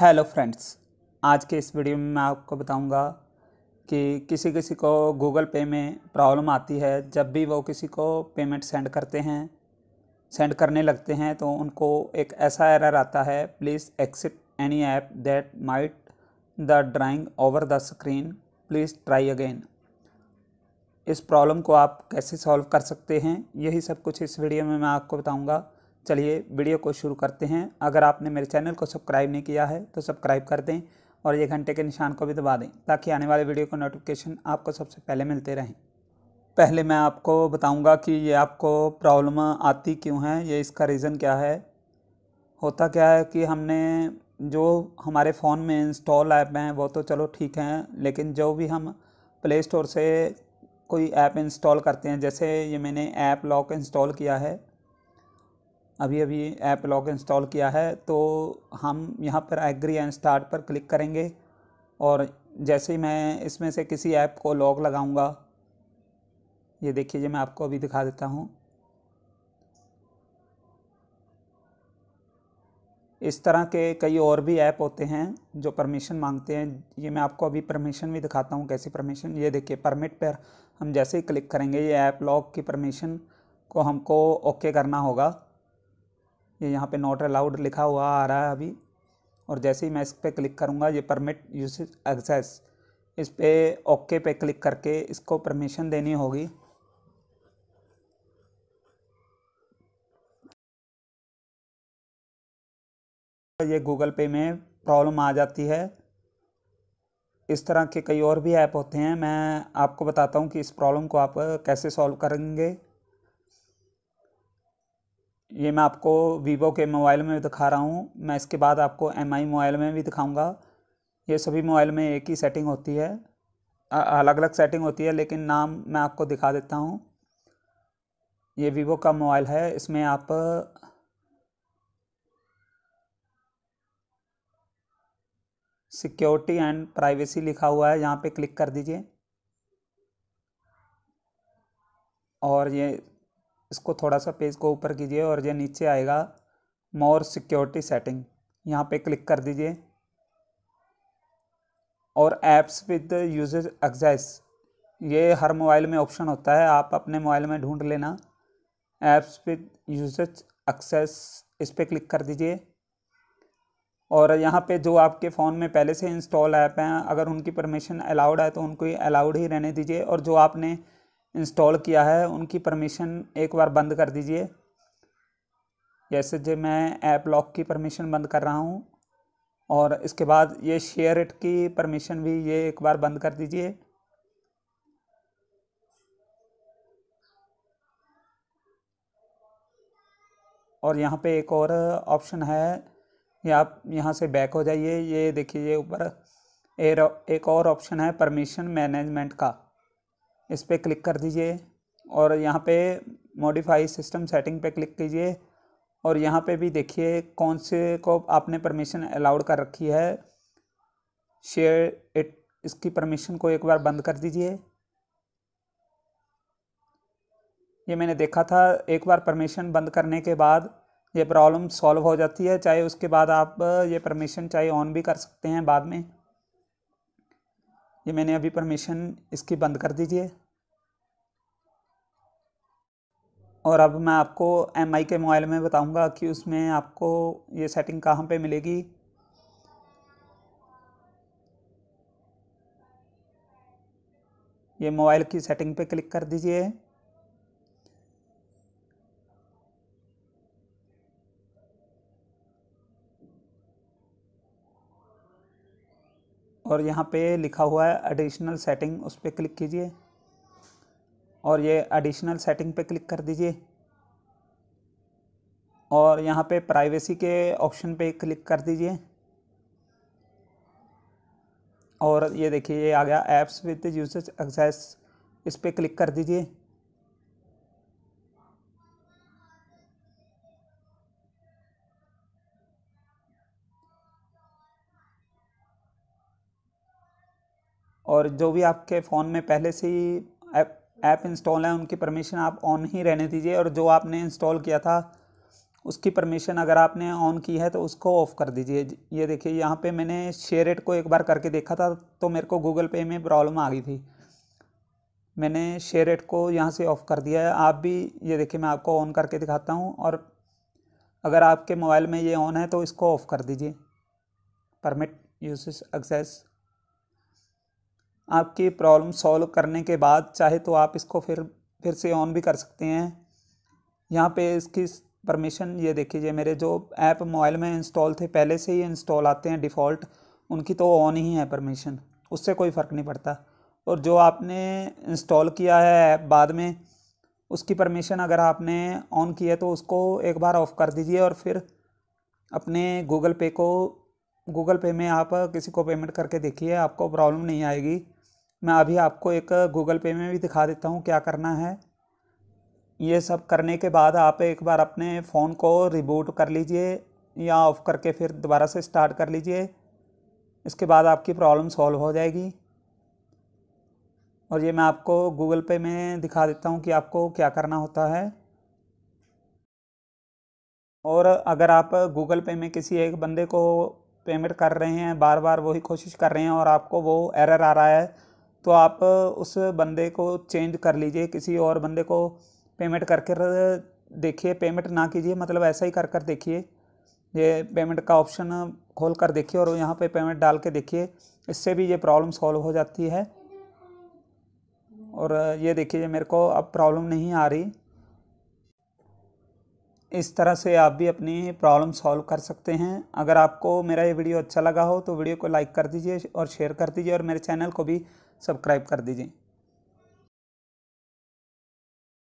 hello friends आज के इस वीडियो में मैं आपको बताऊंगा कि किसी किसी को गूगल पे में प्रॉब्लम आती है जब भी वो किसी को पेमेंट सेंड करते हैं सेंड करने लगते हैं तो उनको एक ऐसा एरर आता है please accept any app that might the drawing over the screen please try again इस प्रॉब्लम को आप कैसे सॉल्व कर सकते हैं यही सब कुछ इस वीडियो में मैं आपको बताऊँगा चलिए वीडियो को शुरू करते हैं अगर आपने मेरे चैनल को सब्सक्राइब नहीं किया है तो सब्सक्राइब कर दें और ये घंटे के निशान को भी दबा दें ताकि आने वाले वीडियो का नोटिफिकेशन आपको सबसे पहले मिलते रहें पहले मैं आपको बताऊंगा कि ये आपको प्रॉब्लम आती क्यों है ये इसका रीज़न क्या है होता क्या है कि हमने जो हमारे फ़ोन में इंस्टॉल ऐप हैं वो तो चलो ठीक हैं लेकिन जो भी हम प्ले स्टोर से कोई ऐप इंस्टॉल करते हैं जैसे ये मैंने ऐप लॉक इंस्टॉल किया है अभी अभी ऐप लॉग इंस्टॉल किया है तो हम यहाँ पर एग्री एंड स्टार्ट पर क्लिक करेंगे और जैसे ही मैं इसमें से किसी ऐप को लॉग लगाऊंगा ये देखिए जी मैं आपको अभी दिखा देता हूँ इस तरह के कई और भी ऐप होते हैं जो परमिशन मांगते हैं ये मैं आपको अभी परमिशन भी दिखाता हूँ कैसे परमिशन ये देखिए परमिट पर हम जैसे ही क्लिक करेंगे ये ऐप लॉग की परमिशन को हमको ओके करना होगा ये यहाँ पे नॉट अलाउड लिखा हुआ आ रहा है अभी और जैसे ही मैं इस पर क्लिक करूँगा ये परमिट यूज एक्सेस इस पर ओके पे क्लिक करके इसको परमिशन देनी होगी ये गूगल पे में प्रॉब्लम आ जाती है इस तरह के कई और भी ऐप होते हैं मैं आपको बताता हूँ कि इस प्रॉब्लम को आप कैसे सॉल्व करेंगे ये मैं आपको वीवो के मोबाइल में भी दिखा रहा हूँ मैं इसके बाद आपको एम आई मोबाइल में भी दिखाऊँगा ये सभी मोबाइल में एक ही सेटिंग होती है अलग अलग सेटिंग होती है लेकिन नाम मैं आपको दिखा देता हूँ ये वीवो का मोबाइल है इसमें आप सिक्योरिटी एंड प्राइवेसी लिखा हुआ है यहाँ पे क्लिक कर दीजिए और ये इसको थोड़ा सा पेज को ऊपर कीजिए और ये नीचे आएगा मोर सिक्योरिटी सेटिंग यहाँ पे क्लिक कर दीजिए और ऐप्स विद यूजेज एक्सेस ये हर मोबाइल में ऑप्शन होता है आप अपने मोबाइल में ढूंढ लेना ऐप्स विद यूजेज एक्सेस इस पर क्लिक कर दीजिए और यहाँ पे जो आपके फ़ोन में पहले से इंस्टॉल ऐप हैं अगर उनकी परमिशन अलाउड है तो उनको अलाउड ही रहने दीजिए और जो आपने इंस्टॉल किया है उनकी परमिशन एक बार बंद कर दीजिए जैसे जो मैं ऐप लॉक की परमिशन बंद कर रहा हूँ और इसके बाद ये शेयर इट की परमिशन भी ये एक बार बंद कर दीजिए और यहाँ पे एक और ऑप्शन है ये आप यहाँ से बैक हो जाइए ये देखिए ये ऊपर एक और ऑप्शन है परमिशन मैनेजमेंट का इस पर क्लिक कर दीजिए और यहाँ पे मॉडिफाई सिस्टम सेटिंग पे क्लिक कीजिए और यहाँ पे भी देखिए कौन से को आपने परमिशन अलाउड कर रखी है शेयर इट इसकी परमिशन को एक बार बंद कर दीजिए ये मैंने देखा था एक बार परमिशन बंद करने के बाद ये प्रॉब्लम सॉल्व हो जाती है चाहे उसके बाद आप ये परमिशन चाहे ऑन भी कर सकते हैं बाद में ये मैंने अभी परमिशन इसकी बंद कर दीजिए और अब मैं आपको एम के मोबाइल में बताऊंगा कि उसमें आपको ये सेटिंग कहाँ पे मिलेगी ये मोबाइल की सेटिंग पे क्लिक कर दीजिए और यहाँ पे लिखा हुआ है एडिशनल सेटिंग उस पर क्लिक कीजिए और ये एडिशनल सेटिंग पे क्लिक कर दीजिए और यहाँ पे प्राइवेसी के ऑप्शन पे क्लिक कर दीजिए और ये देखिए ये आ गया ऐप्स विद यूज एक्सेस इस पर क्लिक कर दीजिए और जो भी आपके फ़ोन में पहले से ही ऐप ऐप इंस्टॉल है उनकी परमिशन आप ऑन ही रहने दीजिए और जो आपने इंस्टॉल किया था उसकी परमिशन अगर आपने ऑन की है तो उसको ऑफ़ कर दीजिए ये देखिए यहाँ पे मैंने शेयर रेट को एक बार करके देखा था तो मेरे को गूगल पे में प्रॉब्लम आ गई थी मैंने शेयर रेट को यहाँ से ऑफ़ कर दिया है आप भी ये देखिए मैं आपको ऑन करके दिखाता हूँ और अगर आपके मोबाइल में ये ऑन है तो इसको ऑफ़ कर दीजिए परमिट यूसेस एक्सेस आपकी प्रॉब्लम सॉल्व करने के बाद चाहे तो आप इसको फिर फिर से ऑन भी कर सकते हैं यहाँ पे इसकी परमिशन ये देख लीजिए मेरे जो ऐप मोबाइल में इंस्टॉल थे पहले से ही इंस्टॉल आते हैं डिफ़ॉल्ट उनकी तो ऑन ही है परमिशन उससे कोई फ़र्क नहीं पड़ता और जो आपने इंस्टॉल किया है ऐप बाद में उसकी परमिशन अगर आपने ऑन की है तो उसको एक बार ऑफ़ कर दीजिए और फिर अपने गूगल पे को गूगल पे में आप किसी को पेमेंट करके देखिए आपको प्रॉब्लम नहीं आएगी मैं अभी आपको एक गूगल पे में भी दिखा देता हूँ क्या करना है ये सब करने के बाद आप एक बार अपने फ़ोन को रिबूट कर लीजिए या ऑफ़ करके फिर दोबारा से स्टार्ट कर लीजिए इसके बाद आपकी प्रॉब्लम सॉल्व हो जाएगी और ये मैं आपको गूगल पे में दिखा देता हूँ कि आपको क्या करना होता है और अगर आप गूगल पे में किसी एक बंदे को पेमेंट कर रहे हैं बार बार वही कोशिश कर रहे हैं और आपको वो एरर आ रहा है तो आप उस बंदे को चेंज कर लीजिए किसी और बंदे को पेमेंट करके देखिए पेमेंट ना कीजिए मतलब ऐसा ही कर कर देखिए ये पेमेंट का ऑप्शन खोल कर देखिए और यहाँ पे पेमेंट डाल के देखिए इससे भी ये प्रॉब्लम सॉल्व हो जाती है और ये देखिए ये मेरे को अब प्रॉब्लम नहीं आ रही इस तरह से आप भी अपनी प्रॉब्लम सॉल्व कर सकते हैं अगर आपको मेरा ये वीडियो अच्छा लगा हो तो वीडियो को लाइक कर दीजिए और शेयर कर दीजिए और मेरे चैनल को भी सब्सक्राइब कर दीजिए